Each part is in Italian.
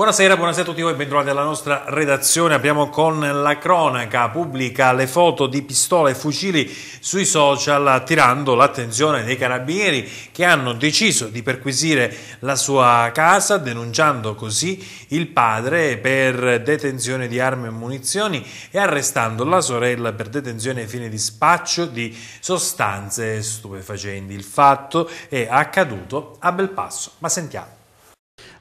Buonasera, buonasera, a tutti voi, bentrovati alla nostra redazione. Apriamo con la cronaca, pubblica le foto di pistole e fucili sui social attirando l'attenzione dei carabinieri che hanno deciso di perquisire la sua casa denunciando così il padre per detenzione di armi e munizioni e arrestando la sorella per detenzione ai fine di spaccio di sostanze stupefacenti. Il fatto è accaduto a bel passo, ma sentiamo.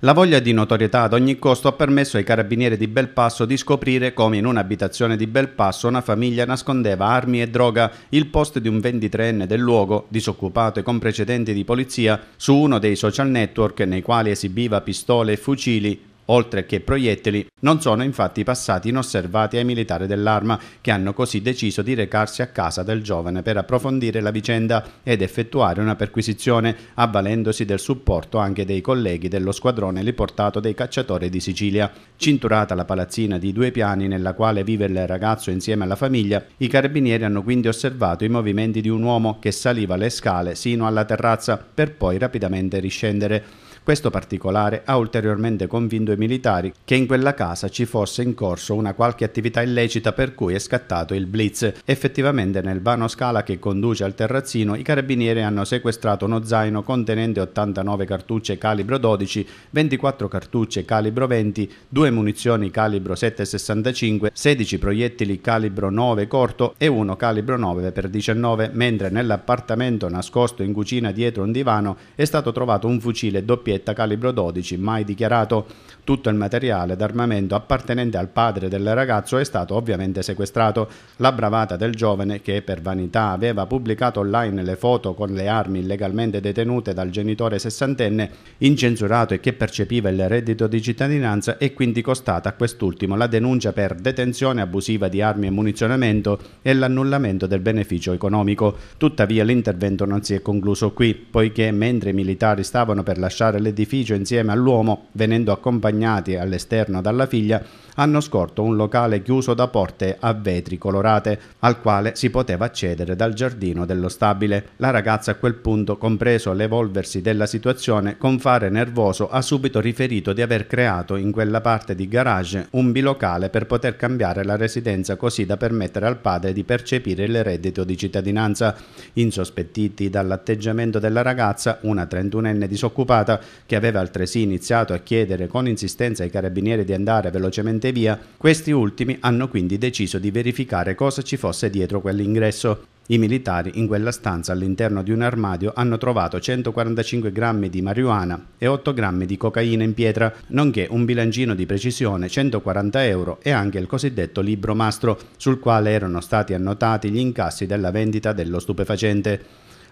La voglia di notorietà ad ogni costo ha permesso ai carabinieri di Belpasso di scoprire come in un'abitazione di Belpasso una famiglia nascondeva armi e droga il post di un 23enne del luogo, disoccupato e con precedenti di polizia, su uno dei social network nei quali esibiva pistole e fucili oltre che proiettili, non sono infatti passati inosservati ai militari dell'arma, che hanno così deciso di recarsi a casa del giovane per approfondire la vicenda ed effettuare una perquisizione, avvalendosi del supporto anche dei colleghi dello squadrone riportato dei cacciatori di Sicilia. Cinturata la palazzina di due piani nella quale vive il ragazzo insieme alla famiglia, i carabinieri hanno quindi osservato i movimenti di un uomo che saliva le scale sino alla terrazza per poi rapidamente riscendere. Questo particolare ha ulteriormente convinto i militari che in quella casa ci fosse in corso una qualche attività illecita per cui è scattato il blitz. Effettivamente nel vano scala che conduce al terrazzino i carabinieri hanno sequestrato uno zaino contenente 89 cartucce calibro 12, 24 cartucce calibro 20, 2 munizioni calibro 7,65, 16 proiettili calibro 9 corto e uno calibro 9 x 19, mentre nell'appartamento nascosto in cucina dietro un divano è stato trovato un fucile doppietto proprietta calibro 12, mai dichiarato. Tutto il materiale d'armamento appartenente al padre del ragazzo è stato ovviamente sequestrato. La bravata del giovane, che per vanità aveva pubblicato online le foto con le armi illegalmente detenute dal genitore sessantenne, incensurato e che percepiva il reddito di cittadinanza, è quindi costata a quest'ultimo la denuncia per detenzione abusiva di armi e munizionamento e l'annullamento del beneficio economico. Tuttavia l'intervento non si è concluso qui, poiché mentre i militari stavano per lasciare le dall'edificio insieme all'uomo, venendo accompagnati all'esterno dalla figlia, hanno scorto un locale chiuso da porte a vetri colorate, al quale si poteva accedere dal giardino dello stabile. La ragazza a quel punto, compreso l'evolversi della situazione, con fare nervoso ha subito riferito di aver creato in quella parte di garage un bilocale per poter cambiare la residenza così da permettere al padre di percepire il reddito di cittadinanza. Insospettiti dall'atteggiamento della ragazza, una 31enne disoccupata, che aveva altresì iniziato a chiedere con insistenza ai carabinieri di andare velocemente e via. Questi ultimi hanno quindi deciso di verificare cosa ci fosse dietro quell'ingresso. I militari in quella stanza all'interno di un armadio hanno trovato 145 grammi di marijuana e 8 grammi di cocaina in pietra, nonché un bilancino di precisione, 140 euro e anche il cosiddetto libro mastro, sul quale erano stati annotati gli incassi della vendita dello stupefacente.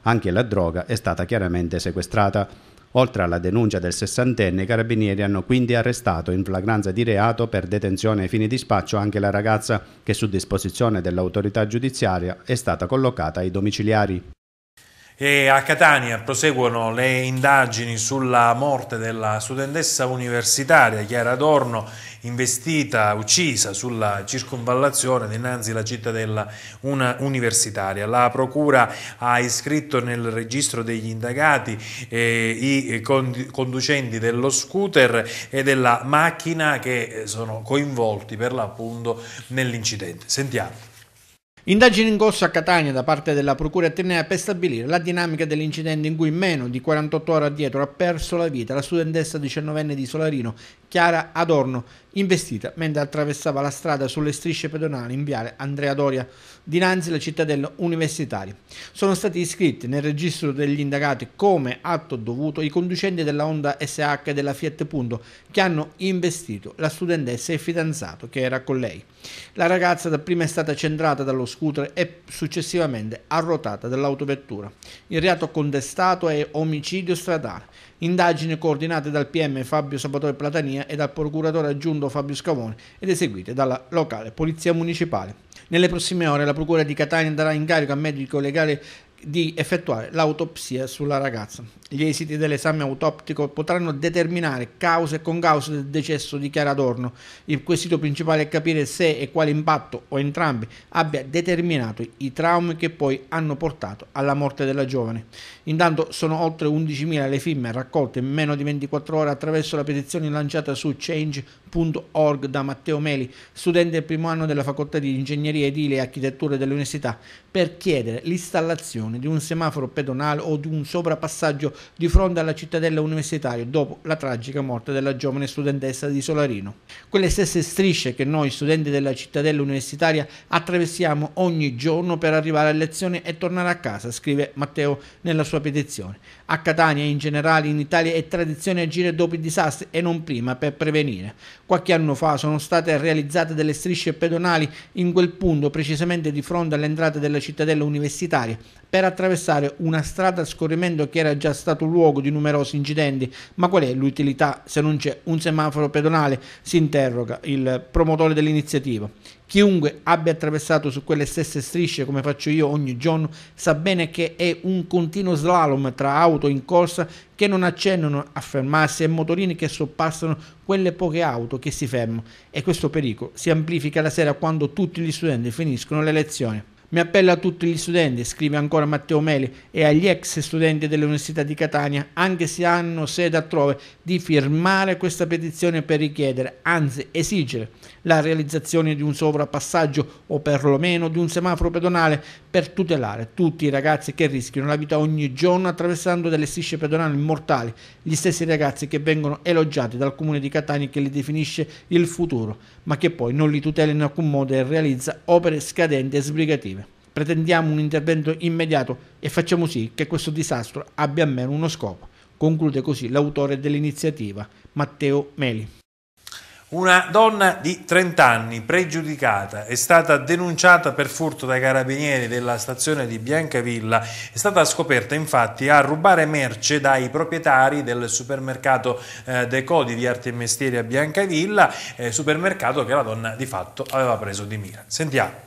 Anche la droga è stata chiaramente sequestrata. Oltre alla denuncia del sessantenne, i carabinieri hanno quindi arrestato in flagranza di reato per detenzione ai fini di spaccio anche la ragazza che su disposizione dell'autorità giudiziaria è stata collocata ai domiciliari. E a Catania proseguono le indagini sulla morte della studentessa universitaria Chiara Adorno, investita, uccisa sulla circonvallazione dinanzi alla cittadella universitaria. La Procura ha iscritto nel registro degli indagati eh, i conducenti dello scooter e della macchina che eh, sono coinvolti per l'appunto nell'incidente. Sentiamo. Indagine in corso a Catania da parte della Procura Atenea per stabilire la dinamica dell'incidente in cui meno di 48 ore addietro ha perso la vita la studentessa 19enne di Solarino, Chiara Adorno, investita mentre attraversava la strada sulle strisce pedonali in viale Andrea Doria dinanzi alla cittadella universitaria. Sono stati iscritti nel registro degli indagati come atto dovuto i conducenti della Honda SH e della Fiat Punto che hanno investito la studentessa e il fidanzato che era con lei. La ragazza dapprima è stata centrata dallo scooter e successivamente arrotata dall'autovettura. Il reato contestato è omicidio stradale indagini coordinate dal PM Fabio Sabatore Platania e dal procuratore aggiunto Fabio Scavone ed eseguite dalla locale Polizia Municipale. Nelle prossime ore la Procura di Catania darà in carico al medico legale di effettuare l'autopsia sulla ragazza. Gli esiti dell'esame autoptico potranno determinare cause e concause del decesso di Chiara Adorno. Il quesito principale è capire se e quale impatto o entrambi abbia determinato i traumi che poi hanno portato alla morte della giovane. Intanto sono oltre 11.000 le firme raccolte in meno di 24 ore attraverso la petizione lanciata su Change Org da Matteo Meli, studente del primo anno della facoltà di ingegneria edile e architettura dell'università, per chiedere l'installazione di un semaforo pedonale o di un sovrapassaggio di fronte alla cittadella universitaria dopo la tragica morte della giovane studentessa di Solarino. Quelle stesse strisce che noi studenti della cittadella universitaria attraversiamo ogni giorno per arrivare a lezione e tornare a casa, scrive Matteo nella sua petizione. A Catania e in generale in Italia è tradizione agire dopo i disastri e non prima per prevenire. Qualche anno fa sono state realizzate delle strisce pedonali in quel punto, precisamente di fronte all'entrata della cittadella universitaria, per attraversare una strada a scorrimento che era già stato luogo di numerosi incidenti. Ma qual è l'utilità se non c'è un semaforo pedonale? Si interroga il promotore dell'iniziativa. Chiunque abbia attraversato su quelle stesse strisce come faccio io ogni giorno sa bene che è un continuo slalom tra auto in corsa che non accennano a fermarsi e motorini che soppassano quelle poche auto che si fermano e questo pericolo si amplifica la sera quando tutti gli studenti finiscono le lezioni. Mi appello a tutti gli studenti, scrive ancora Matteo Meli, e agli ex studenti dell'Università di Catania, anche se hanno sede altrove, di firmare questa petizione per richiedere, anzi esigere, la realizzazione di un sovrapassaggio o perlomeno di un semaforo pedonale per tutelare tutti i ragazzi che rischiano la vita ogni giorno attraversando delle strisce pedonali mortali, gli stessi ragazzi che vengono elogiati dal comune di Catania che li definisce il futuro, ma che poi non li tutela in alcun modo e realizza opere scadenti e sbrigative Pretendiamo un intervento immediato e facciamo sì che questo disastro abbia almeno uno scopo. Conclude così l'autore dell'iniziativa, Matteo Meli. Una donna di 30 anni, pregiudicata, è stata denunciata per furto dai carabinieri della stazione di Biancavilla. È stata scoperta infatti a rubare merce dai proprietari del supermercato eh, De Codi di Arte e Mestieri a Biancavilla, eh, supermercato che la donna di fatto aveva preso di mira. Sentiamo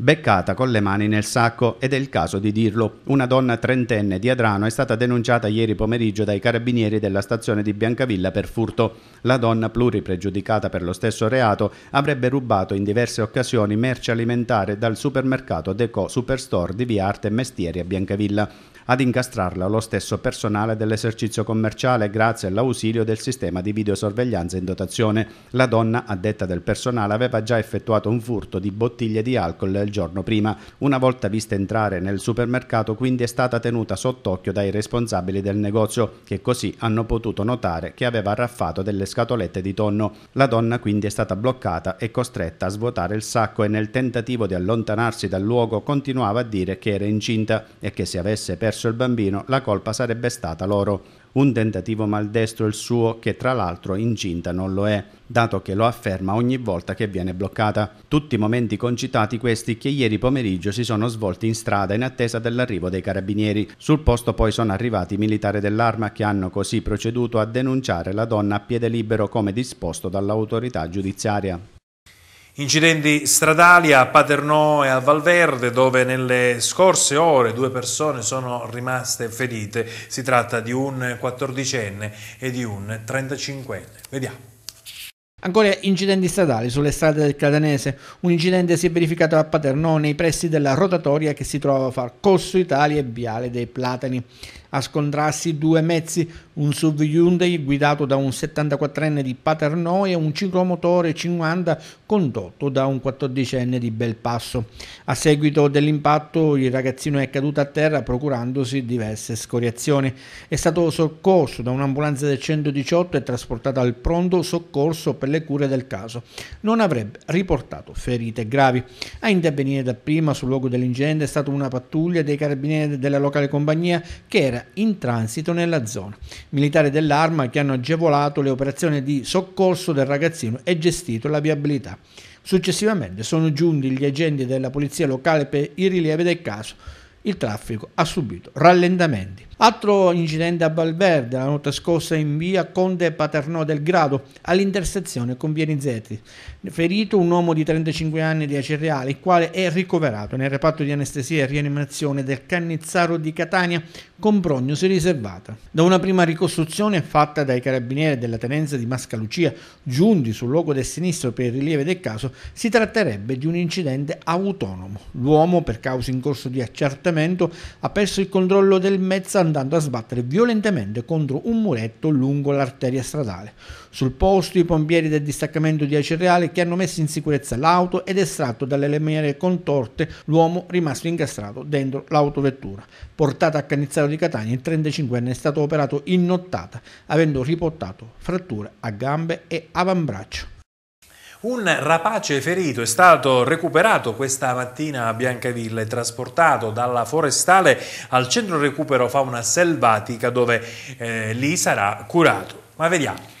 beccata con le mani nel sacco ed è il caso di dirlo. Una donna trentenne di Adrano è stata denunciata ieri pomeriggio dai carabinieri della stazione di Biancavilla per furto. La donna pluripregiudicata per lo stesso reato avrebbe rubato in diverse occasioni merce alimentare dal supermercato Deco Superstore di Via Arte e Mestieri a Biancavilla ad incastrarla lo stesso personale dell'esercizio commerciale grazie all'ausilio del sistema di videosorveglianza in dotazione. La donna, a detta del personale, aveva già effettuato un furto di bottiglie di alcol il giorno prima. Una volta vista entrare nel supermercato, quindi è stata tenuta sott'occhio dai responsabili del negozio, che così hanno potuto notare che aveva raffato delle scatolette di tonno. La donna quindi è stata bloccata e costretta a svuotare il sacco e nel tentativo di allontanarsi dal luogo continuava a dire che era incinta e che se avesse perso verso il bambino, la colpa sarebbe stata loro. Un tentativo maldestro il suo, che tra l'altro incinta non lo è, dato che lo afferma ogni volta che viene bloccata. Tutti i momenti concitati questi che ieri pomeriggio si sono svolti in strada in attesa dell'arrivo dei carabinieri. Sul posto poi sono arrivati i militari dell'arma che hanno così proceduto a denunciare la donna a piede libero come disposto dall'autorità giudiziaria. Incidenti stradali a Paternò e a Valverde dove nelle scorse ore due persone sono rimaste ferite. Si tratta di un 14enne e di un 35enne. Vediamo. Ancora incidenti stradali sulle strade del Catanese. Un incidente si è verificato a Paternò nei pressi della rotatoria che si trova fra Corso Italia e Viale dei Platani a scontrarsi due mezzi, un SUV Hyundai guidato da un 74enne di Paternò e un ciclomotore 50 condotto da un 14enne di Belpasso. A seguito dell'impatto il ragazzino è caduto a terra procurandosi diverse scoriazioni. È stato soccorso da un'ambulanza del 118 e trasportato al pronto soccorso per le cure del caso. Non avrebbe riportato ferite gravi. A intervenire dapprima sul luogo dell'incidente è stata una pattuglia dei carabinieri della locale compagnia che era aerea in transito nella zona. Militari dell'arma che hanno agevolato le operazioni di soccorso del ragazzino e gestito la viabilità. Successivamente sono giunti gli agenti della polizia locale per il rilievo del caso. Il traffico ha subito rallentamenti. Altro incidente a Valverde la notte scorsa in via Conte Paternò del Grado all'intersezione con via Nizetti. Ferito un uomo di 35 anni di Acerreale, il quale è ricoverato nel reparto di anestesia e rianimazione del Cannizzaro di Catania con prognosi riservata. Da una prima ricostruzione fatta dai carabinieri della tenenza di Mascalucia, giunti sul luogo del sinistro per il rilievo del caso, si tratterebbe di un incidente autonomo. L'uomo, per cause in corso di accertamento, ha perso il controllo del mezzo andando a sbattere violentemente contro un muretto lungo l'arteria stradale. Sul posto i pompieri del distaccamento di Acerreale che hanno messo in sicurezza l'auto ed estratto dalle lemiere contorte l'uomo rimasto incastrato dentro l'autovettura. Portata a Cannizzaro di Catania, il 35enne è stato operato in nottata, avendo riportato fratture a gambe e avambraccio. Un rapace ferito è stato recuperato questa mattina a Biancavilla e trasportato dalla forestale al centro recupero fauna selvatica dove eh, lì sarà curato. Ma vediamo.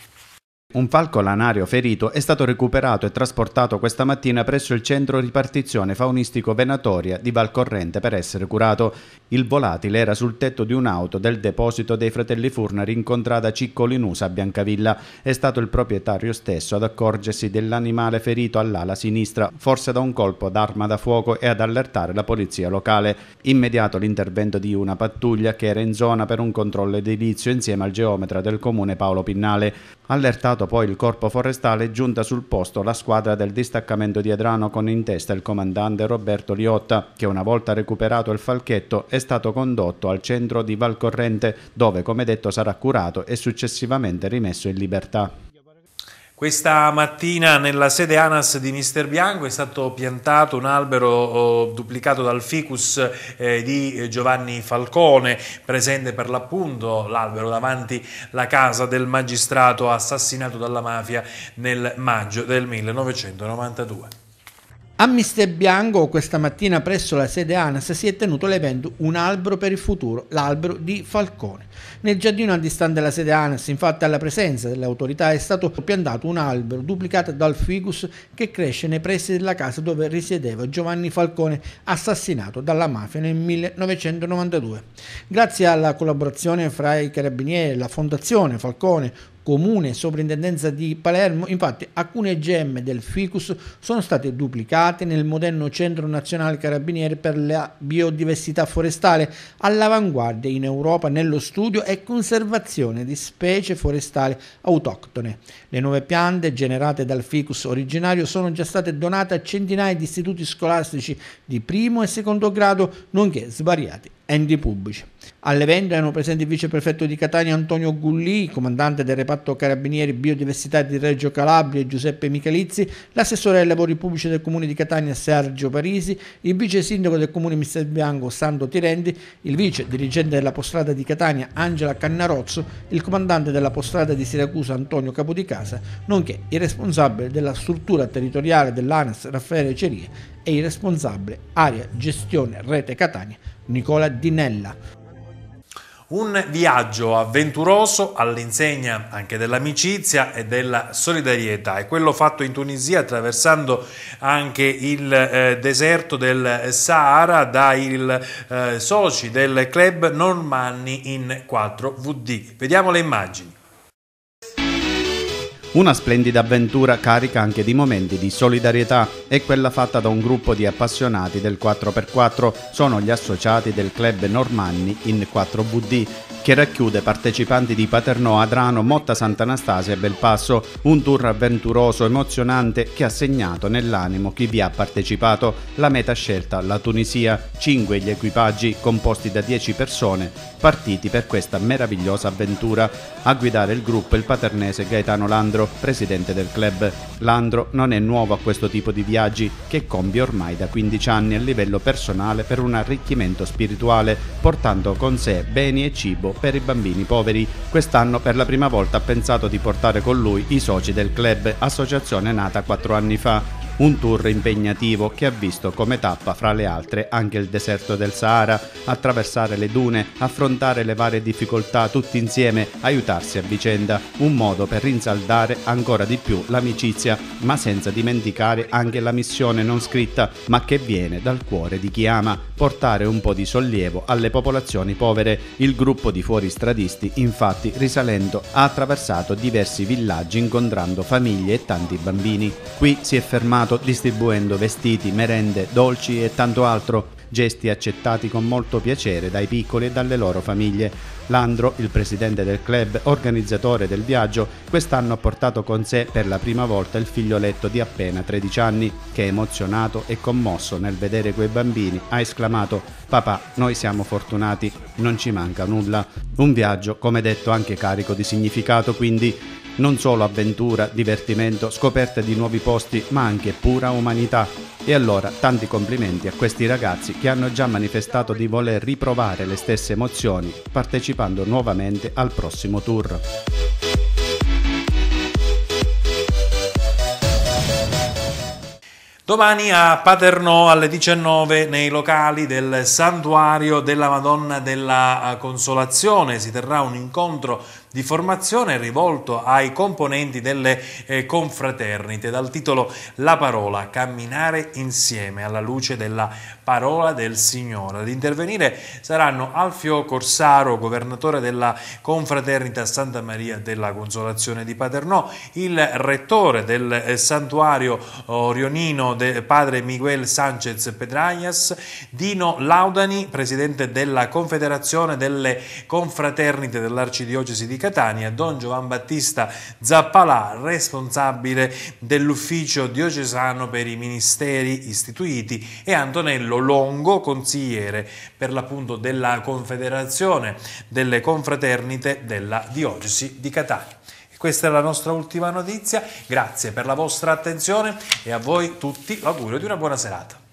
Un falco lanario ferito è stato recuperato e trasportato questa mattina presso il centro ripartizione faunistico Venatoria di Valcorrente per essere curato. Il volatile era sul tetto di un'auto del deposito dei fratelli Furnari in contrada Ciccolinusa a Biancavilla. È stato il proprietario stesso ad accorgersi dell'animale ferito all'ala sinistra, forse da un colpo d'arma da fuoco e ad allertare la polizia locale. Immediato l'intervento di una pattuglia che era in zona per un controllo edilizio insieme al geometra del comune Paolo Pinnale. Allertato Consegnato poi il corpo forestale, giunta sul posto la squadra del distaccamento di Edrano con in testa il comandante Roberto Liotta, che una volta recuperato il falchetto è stato condotto al centro di Valcorrente, dove come detto sarà curato e successivamente rimesso in libertà. Questa mattina nella sede ANAS di Mister Bianco è stato piantato un albero oh, duplicato dal ficus eh, di Giovanni Falcone, presente per l'appunto l'albero davanti la casa del magistrato assassinato dalla mafia nel maggio del 1992. A Bianco questa mattina presso la sede ANAS si è tenuto l'evento Un albero per il futuro, l'albero di Falcone. Nel giardino antistante della sede ANAS, infatti alla presenza delle autorità, è stato piantato un albero duplicato dal ficus che cresce nei pressi della casa dove risiedeva Giovanni Falcone, assassinato dalla mafia nel 1992. Grazie alla collaborazione fra i carabinieri, e la Fondazione Falcone, comune sovrintendenza di Palermo, infatti alcune gemme del ficus sono state duplicate nel moderno Centro Nazionale Carabinieri per la Biodiversità Forestale, all'avanguardia in Europa nello studio e conservazione di specie forestali autoctone. Le nuove piante generate dal ficus originario sono già state donate a centinaia di istituti scolastici di primo e secondo grado, nonché svariati enti pubblici. All'evento erano presenti il viceprefetto di Catania Antonio Gulli, comandante del reparto Carabinieri Biodiversità di Reggio Calabria Giuseppe Michalizzi, l'assessore ai lavori pubblici del comune di Catania Sergio Parisi, il vice sindaco del comune Mister Bianco Sando Tirendi, il vice dirigente della postrada di Catania Angela Cannarozzo, il comandante della postrada di Siracusa Antonio Capodicano casa, nonché il responsabile della struttura territoriale dell'ANAS Raffaele Cerie e il responsabile area gestione rete Catania Nicola Dinella. Un viaggio avventuroso all'insegna anche dell'amicizia e della solidarietà è quello fatto in Tunisia attraversando anche il eh, deserto del Sahara dai eh, soci del club Normanni in 4VD. Vediamo le immagini. Una splendida avventura carica anche di momenti di solidarietà è quella fatta da un gruppo di appassionati del 4x4, sono gli associati del club Normanni in 4VD che racchiude partecipanti di Paternò, Adrano, Motta Sant'Anastasia e Belpasso, un tour avventuroso, emozionante che ha segnato nell'animo chi vi ha partecipato. La meta scelta, la Tunisia, cinque gli equipaggi composti da dieci persone partiti per questa meravigliosa avventura. A guidare il gruppo il paternese Gaetano Landro, presidente del club. Landro non è nuovo a questo tipo di viaggi che compie ormai da 15 anni a livello personale per un arricchimento spirituale, portando con sé beni e cibo per i bambini poveri. Quest'anno per la prima volta ha pensato di portare con lui i soci del club, associazione nata quattro anni fa. Un tour impegnativo che ha visto come tappa, fra le altre, anche il deserto del Sahara, attraversare le dune, affrontare le varie difficoltà tutti insieme, aiutarsi a vicenda, un modo per rinsaldare ancora di più l'amicizia, ma senza dimenticare anche la missione non scritta, ma che viene dal cuore di chi ama, portare un po' di sollievo alle popolazioni povere. Il gruppo di fuoristradisti, infatti, risalendo, ha attraversato diversi villaggi incontrando famiglie e tanti bambini. Qui si è fermato continuato distribuendo vestiti, merende, dolci e tanto altro, gesti accettati con molto piacere dai piccoli e dalle loro famiglie. Landro, il presidente del club, organizzatore del viaggio, quest'anno ha portato con sé per la prima volta il figlioletto di appena 13 anni, che emozionato e commosso nel vedere quei bambini ha esclamato Papà, noi siamo fortunati, non ci manca nulla. Un viaggio, come detto, anche carico di significato, quindi non solo avventura, divertimento, scoperta di nuovi posti, ma anche pura umanità. E allora tanti complimenti a questi ragazzi che hanno già manifestato di voler riprovare le stesse emozioni partecipando nuovamente al prossimo tour. Domani a Paternò alle 19 nei locali del Santuario della Madonna della Consolazione si terrà un incontro di formazione rivolto ai componenti delle eh, confraternite dal titolo La parola, camminare insieme alla luce della parola del Signore. Ad intervenire saranno Alfio Corsaro, governatore della confraternita Santa Maria della Consolazione di Paternò, il rettore del eh, santuario orionino de, padre Miguel Sanchez Pedraias, Dino Laudani, presidente della Confederazione delle Confraternite dell'Arcidiocesi di Catania, Don Giovan Battista Zappalà, responsabile dell'ufficio diocesano per i ministeri istituiti e Antonello Longo, consigliere per l'appunto della Confederazione delle Confraternite della Diocesi di Catania. E questa è la nostra ultima notizia, grazie per la vostra attenzione e a voi tutti l'augurio di una buona serata.